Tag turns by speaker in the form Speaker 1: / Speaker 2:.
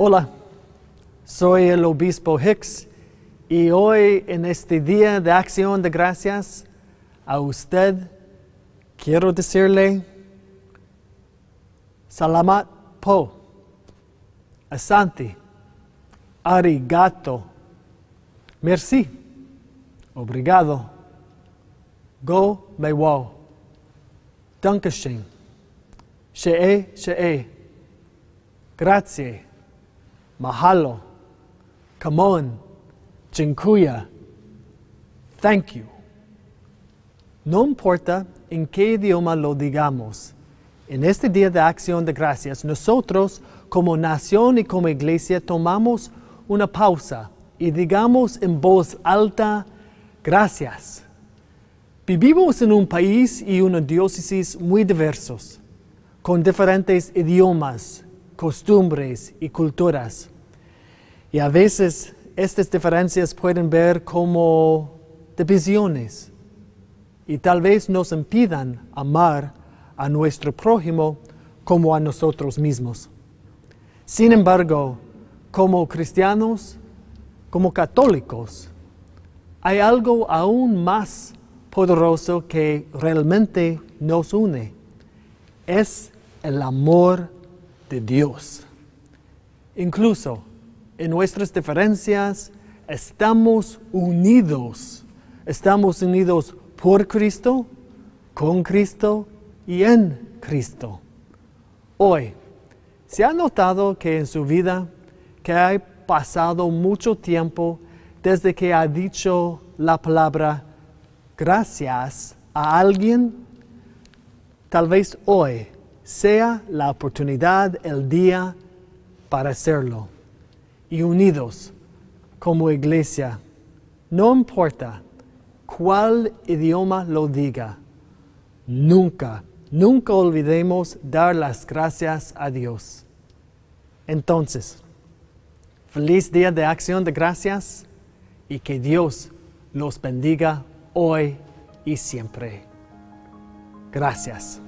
Speaker 1: Hola, soy el obispo Hicks y hoy en este día de acción de gracias a usted quiero decirle Salamat Po, Asanti, Arigato, Merci, Obrigado, Go Wow, Dankeschön, Shee Shee, Grazie mahalo, come on, chinkuya, thank you. No importa en qué idioma lo digamos, en este Día de Acción de Gracias, nosotros como nación y como iglesia tomamos una pausa y digamos en voz alta, gracias. Vivimos en un país y una diócesis muy diversos, con diferentes idiomas, costumbres y culturas. Y a veces estas diferencias pueden ver como divisiones y tal vez nos impidan amar a nuestro prójimo como a nosotros mismos. Sin embargo, como cristianos, como católicos, hay algo aún más poderoso que realmente nos une. Es el amor de Dios. Incluso en nuestras diferencias estamos unidos. Estamos unidos por Cristo, con Cristo y en Cristo. Hoy, ¿se ha notado que en su vida que ha pasado mucho tiempo desde que ha dicho la palabra gracias a alguien? Tal vez hoy sea la oportunidad, el día para hacerlo. Y unidos como iglesia, no importa cuál idioma lo diga, nunca, nunca olvidemos dar las gracias a Dios. Entonces, feliz día de acción de gracias y que Dios los bendiga hoy y siempre. Gracias.